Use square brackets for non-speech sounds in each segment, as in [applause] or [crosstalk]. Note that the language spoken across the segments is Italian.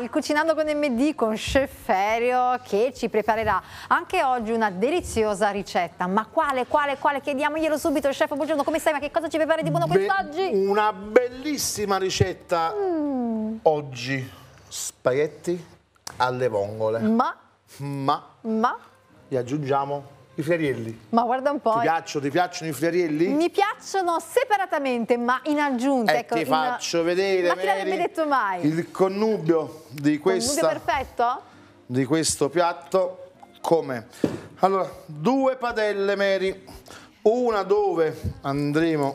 il Cucinando con MD con Chef Ferio che ci preparerà anche oggi una deliziosa ricetta. Ma quale, quale, quale? Chiediamoglielo subito, chef, buongiorno, come stai? Ma che cosa ci prepari di buono quest'oggi? Una bellissima ricetta mm. oggi, spaghetti alle vongole. Ma? Ma? Ma? Gli aggiungiamo i friarielli. Ma guarda un po'. Ti, eh. piacciono, ti piacciono, i friarielli? Mi piacciono separatamente, ma in aggiunta. Eh, ecco, ti in... faccio vedere. Ma chi l'avrebbe detto mai? Il connubio di questa. Connubio perfetto? Di questo piatto. Come? Allora, due padelle, Mary. Una dove andremo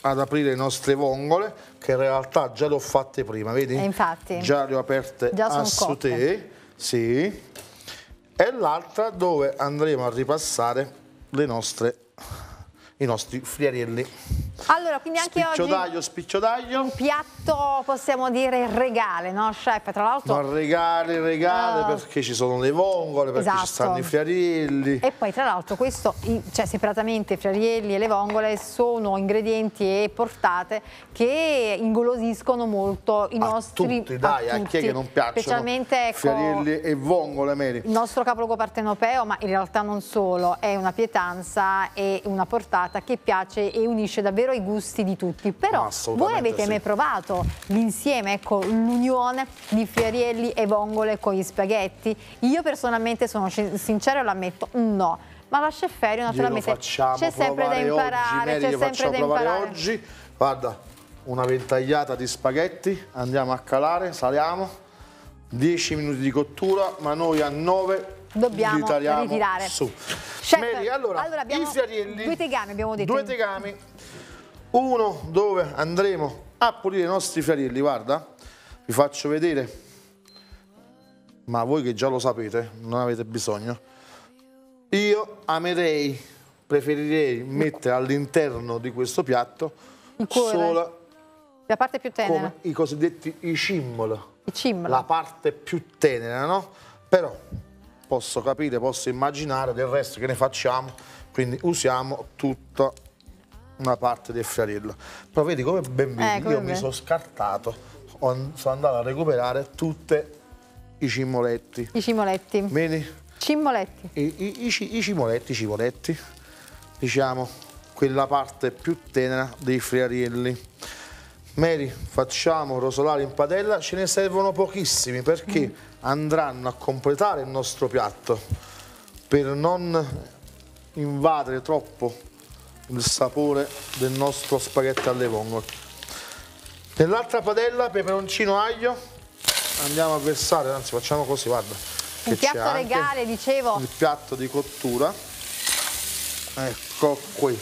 ad aprire le nostre vongole, che in realtà già le ho fatte prima, vedi? E eh, infatti. Già le ho aperte già a te. Sì e l'altra dove andremo a ripassare nostre, i nostri friarielli allora, quindi anche spicciodaglio, oggi spicciodaglio. un piatto, possiamo dire, regale, no chef? Tra l'altro... No, regale, regale, uh... perché ci sono le vongole, perché esatto. ci stanno i friarielli. E poi, tra l'altro, questo, cioè separatamente, i friarielli e le vongole sono ingredienti e portate che ingolosiscono molto i a nostri... Tutti, dai, a, tutti. a chi è che non piacciono Specialmente, ecco, friarielli e vongole, Mary? Il nostro capoluogo partenopeo, ma in realtà non solo, è una pietanza e una portata che piace e unisce davvero davvero ai gusti di tutti. Però voi avete sì. mai provato l'insieme, ecco, l'unione di fiorielli e vongole con gli spaghetti? Io personalmente sono sincero e lo ammetto, no. Ma la Scefferio naturalmente c'è sempre da imparare, c'è sempre da imparare. Oggi, guarda, una ventagliata di spaghetti, andiamo a calare, saliamo. 10 minuti di cottura, ma noi a 9 dobbiamo ritirare. Su. Chef, Mary, allora, allora abbiamo due tegami, abbiamo detto. Due tegami uno dove andremo a pulire i nostri fiarilli, guarda, vi faccio vedere, ma voi che già lo sapete, non avete bisogno, io amerei, preferirei mettere all'interno di questo piatto solo la parte più tenera. i cosiddetti i cimbol, I cimbol, la parte più tenera, no? Però posso capire, posso immaginare del resto che ne facciamo, quindi usiamo tutto una parte del fiarillo. Però vedi come ben vedi, eh, come io ben. mi sono scartato, sono andato a recuperare tutti i cimoletti. I cimoletti. Vedi? Cimmoletti. I, i, i, i cimoletti, cimoletti, diciamo, quella parte più tenera dei friarielli. Mary, facciamo rosolare in padella, ce ne servono pochissimi perché mm. andranno a completare il nostro piatto per non invadere troppo il sapore del nostro spaghetti alle vongole. Nell'altra padella peperoncino aglio andiamo a versare, anzi facciamo così, guarda. Il piatto regale, dicevo. Il piatto di cottura. Ecco qui.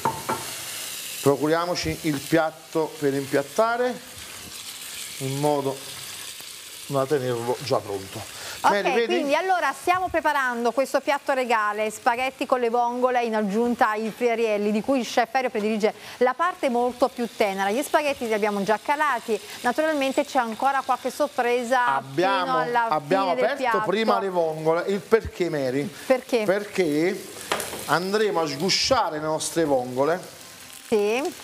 Procuriamoci il piatto per impiattare in modo da tenerlo già pronto. Cioè, ok, Mary, quindi allora stiamo preparando questo piatto regale, spaghetti con le vongole in aggiunta ai friarielli, di cui il chef Ferro predilige la parte molto più tenera. Gli spaghetti li abbiamo già calati, naturalmente c'è ancora qualche sorpresa abbiamo, fino alla abbiamo fine del piatto. prima le vongole, il perché Mary? Perché? Perché andremo a sgusciare le nostre vongole. Sì.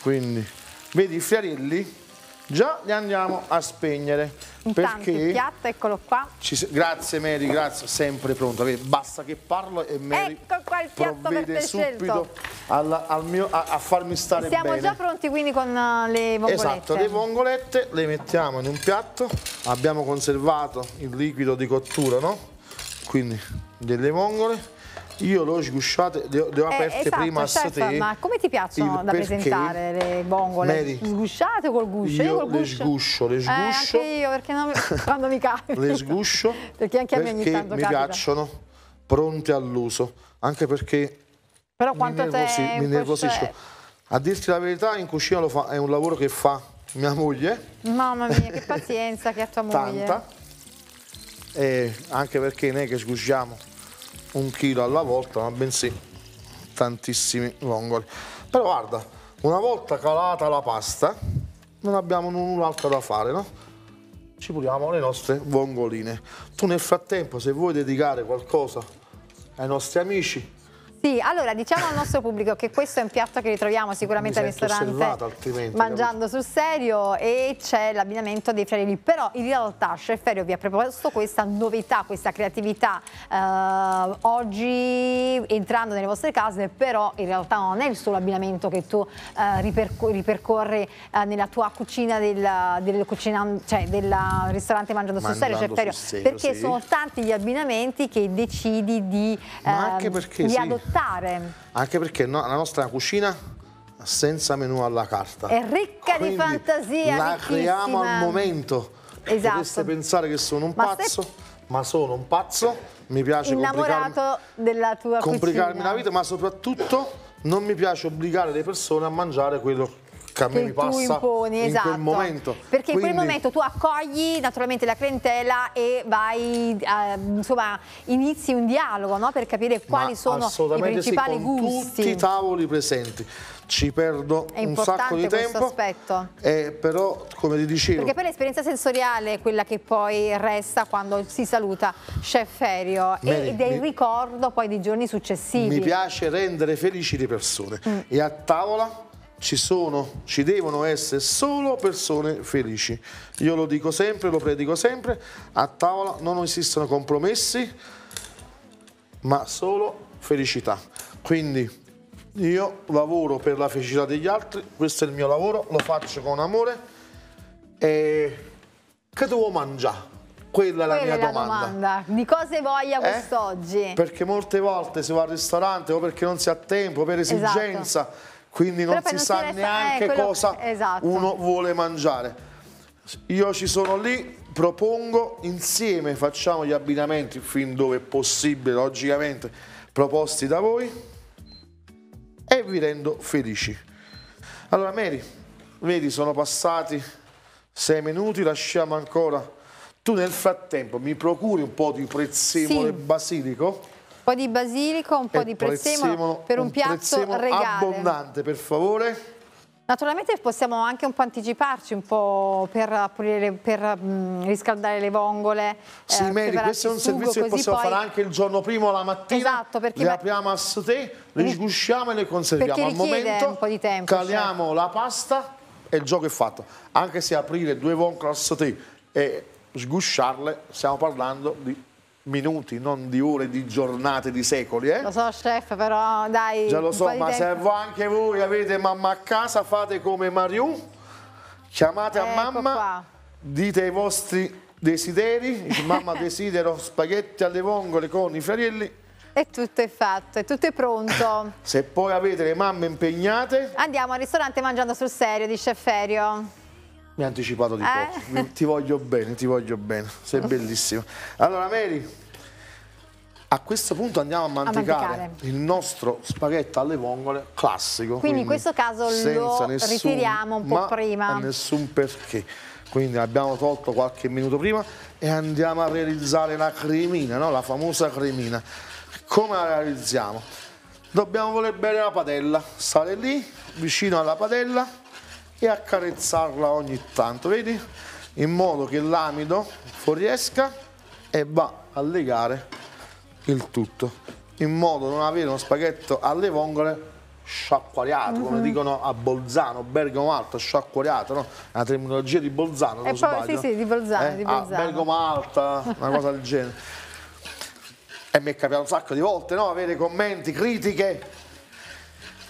Quindi, vedi i friarielli? già li andiamo a spegnere. Intanto perché... il piatto, eccolo qua. Ci... Grazie Mary, grazie, sempre pronto. Basta che parlo e Mary ecco qua il piatto provvede subito alla, al mio, a, a, farmi stare Siamo bene. Siamo già pronti quindi con eh, le vongolette. Esatto, le vongolette le mettiamo in un piatto. Abbiamo conservato il liquido di cottura, no? quindi delle vongole io le ho sgusciate, le ho, le ho eh, aperte eh, esatto, prima a chef, te. Ma come ti piacciono da presentare le vongole? Mary, sgusciate o col guscio? Io, io col le sguscio, le sguscio. Eh, anche io, perché non, [laughs] quando mi capita. le sguscio perché anche a me ogni tanto mi piacciono pronte all'uso, anche perché Però quanto mi, nervosi, nervosisco. Cioè a dirti la verità, in cucina fa, è un lavoro che fa mia moglie. Mamma mia, che pazienza che ha tua moglie. Tanta e anche perché non è che sgusciamo un chilo alla volta, ma bensì tantissimi vongoli. Però guarda, una volta calata la pasta, non abbiamo null'altro da fare, no? Ci puliamo le nostre vongoline. Tu nel frattempo, se vuoi dedicare qualcosa ai nostri amici, sì, allora diciamo al nostro pubblico che questo è un piatto che ritroviamo sicuramente al ristorante mangiando sul serio e c'è l'abbinamento dei fiorelli, però in realtà Chef Ferio vi ha proposto questa novità, questa creatività eh, oggi entrando nelle vostre case, però in realtà non è il solo abbinamento che tu eh, ripercor ripercorri eh, nella tua cucina del, del, cucina, cioè, del ristorante mangiando, sul serio, Chef Ferio, perché sì. sono tanti gli abbinamenti che decidi di, ehm, di adottare adattare. Anche perché no, la nostra cucina senza menù alla carta. È ricca Quindi di fantasia, la ricchissima. creiamo al momento. Esatto. Potreste pensare che sono un ma pazzo, se... ma sono un pazzo. Mi piace Innamorato della tua complicarmi cucina. la vita, ma soprattutto non mi piace obbligare le persone a mangiare quello che che a me che mi passa imponi, esatto. in quel esatto. momento. Perché Quindi... in quel momento tu accogli naturalmente la clientela e vai, eh, insomma, inizi un dialogo no? per capire quali Ma sono i principali sì, con gusti. Tutti i tavoli presenti ci perdo un sacco di tempo. è importante Aspetto. Eh, però, come ti dicevo... Perché poi l'esperienza sensoriale è quella che poi resta quando si saluta Chef Ferio Mary, ed è il ricordo poi dei giorni successivi. Mi piace rendere felici le persone mm. e a tavola ci sono, ci devono essere solo persone felici. Io lo dico sempre, lo predico sempre, a tavola non esistono compromessi, ma solo felicità. Quindi io lavoro per la felicità degli altri, questo è il mio lavoro, lo faccio con amore. E che devo mangiare? Quella è la Quella mia è la domanda. domanda. Di cosa voglia eh? quest'oggi? Perché molte volte si va al ristorante o perché non si ha tempo, per esatto. esigenza. Esatto quindi non si non sa si neanche quello... cosa esatto. uno vuole mangiare. Io ci sono lì, propongo, insieme facciamo gli abbinamenti fin dove è possibile, logicamente, proposti da voi e vi rendo felici. Allora Mary, vedi sono passati sei minuti, lasciamo ancora. Tu nel frattempo mi procuri un po' di prezzemolo sì. basilico? Un po' di basilico, un po' di prezzemolo, prezzemolo per un, un piatto regale. abbondante, per favore. Naturalmente possiamo anche un po' anticiparci un po' per, le, per mh, mm, riscaldare le vongole. Sì, eh, Mary, questo è un sugo, servizio che possiamo poi... fare anche il giorno prima o la mattina. Esatto, perché... Le apriamo a sauté, le sgusciamo e le conserviamo. Al momento un po' di tempo, caliamo cioè. la pasta e il gioco è fatto. Anche se aprire due vongole a sauté e sgusciarle, stiamo parlando di minuti, non di ore, di giornate, di secoli. Eh? Lo so, chef, però dai. Già lo so, ma se anche voi avete mamma a casa, fate come Mariù, chiamate ecco a mamma, qua. dite i vostri desideri, mamma [laughs] desidero spaghetti alle vongole con i frielli. E tutto è fatto, è tutto è pronto. Se poi avete le mamme impegnate... Andiamo al ristorante mangiando sul serio di Chef Ferio. Mi ha anticipato di poco. Eh? Ti voglio bene, ti voglio bene. Sei [laughs] bellissima. Allora, Mary, a questo punto andiamo a manticare, a manticare. il nostro spaghetto alle vongole classico. Quindi, quindi in questo caso lo nessun, ritiriamo un po' prima. nessun perché. Quindi abbiamo tolto qualche minuto prima e andiamo a realizzare la cremina, no? la famosa cremina. Come la realizziamo? Dobbiamo voler bere la padella, Sale lì vicino alla padella e accarezzarla ogni tanto, vedi? In modo che l'amido fuoriesca e va a legare il tutto in modo da non avere uno spaghetto alle vongole sciacquariato, mm -hmm. come mm-hmm. dicono a Bolzano, Bergamo Alto, sciacquariato, no? una terminologia di Bolzano, eh, non sbaglio. Sì, sì, di Bolzano, eh? di ah, Bolzano. Ah, Bergamo Alta, una cosa del genere. E mi è capitato un sacco di volte, no? Avere commenti, critiche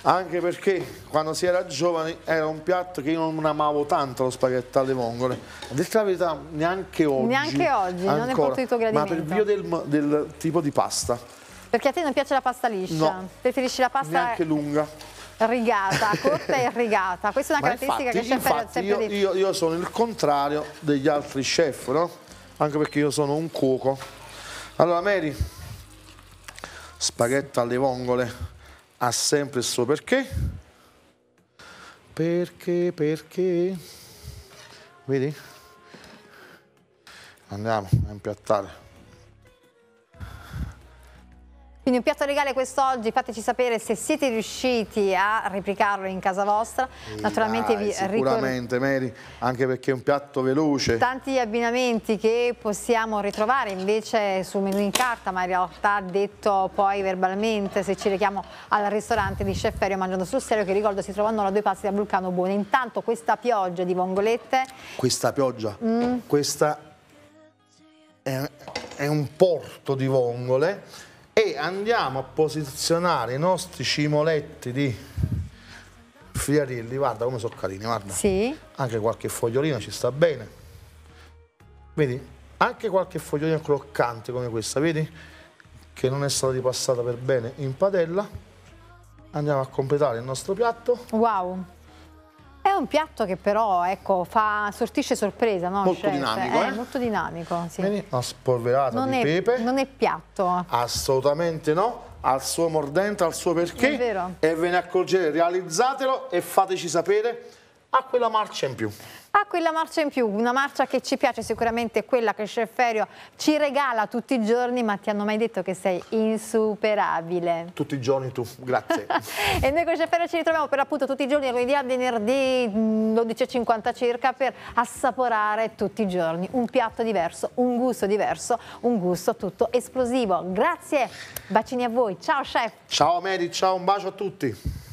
anche perché quando si era giovani era un piatto che io non amavo tanto lo spaghetto alle vongole a dire la verità neanche oggi neanche oggi ancora, non è potuto gradimento ma per via del, del, tipo di pasta perché a te non piace la pasta liscia no, preferisci la pasta neanche lunga rigata, [laughs] corta e rigata questa è una ma caratteristica infatti, che infatti, sempre, sempre io, io, io sono il contrario degli altri chef no? anche perché io sono un cuoco allora Mary spaghetto alle vongole ha sempre il suo perché. Perché, perché. Vedi? Andiamo a impiattare. Quindi un piatto regale quest'oggi, fateci sapere se siete riusciti a replicarlo in casa vostra. Naturalmente dai, vi Sicuramente, Mary, anche perché è un piatto veloce. Tanti abbinamenti che possiamo ritrovare invece sul menù in carta, ma in realtà detto poi verbalmente se ci richiamo al ristorante di Chef Ferio Mangiando sul Serio, che ricordo si trovano a due passi da Vulcano Buone. Intanto questa pioggia di vongolette... Questa pioggia, mm. questa è, è un porto di vongole e andiamo a posizionare i nostri cimoletti di friarilli, guarda come sono carini, guarda. Sì. Anche qualche fogliolino ci sta bene. Vedi? Anche qualche fogliolino croccante come questa, vedi? Che non è stata ripassata per bene in padella. Andiamo a completare il nostro piatto. Wow! È un piatto che però ecco, fa, sortisce sorpresa, no? Molto chef? dinamico, eh? eh? Molto dinamico, sì. Bene, una spolverata non di è, pepe. Non è piatto. Assolutamente no, al suo mordente, al suo perché. È vero. E ve ne accorgete, realizzatelo e fateci sapere a quella marcia in più a ah, quella marcia in più, una marcia che ci piace sicuramente, quella che Chef Ferio ci regala tutti i giorni, ma ti hanno mai detto che sei insuperabile? Tutti i giorni tu, grazie. [laughs] e noi con Chef Ferio ci ritroviamo per appunto tutti i giorni, lunedì a venerdì, 12.50 mm, circa, per assaporare tutti i giorni un piatto diverso, un gusto diverso, un gusto tutto esplosivo. Grazie, bacini a voi, ciao chef. Ciao Mary, ciao, un bacio a tutti.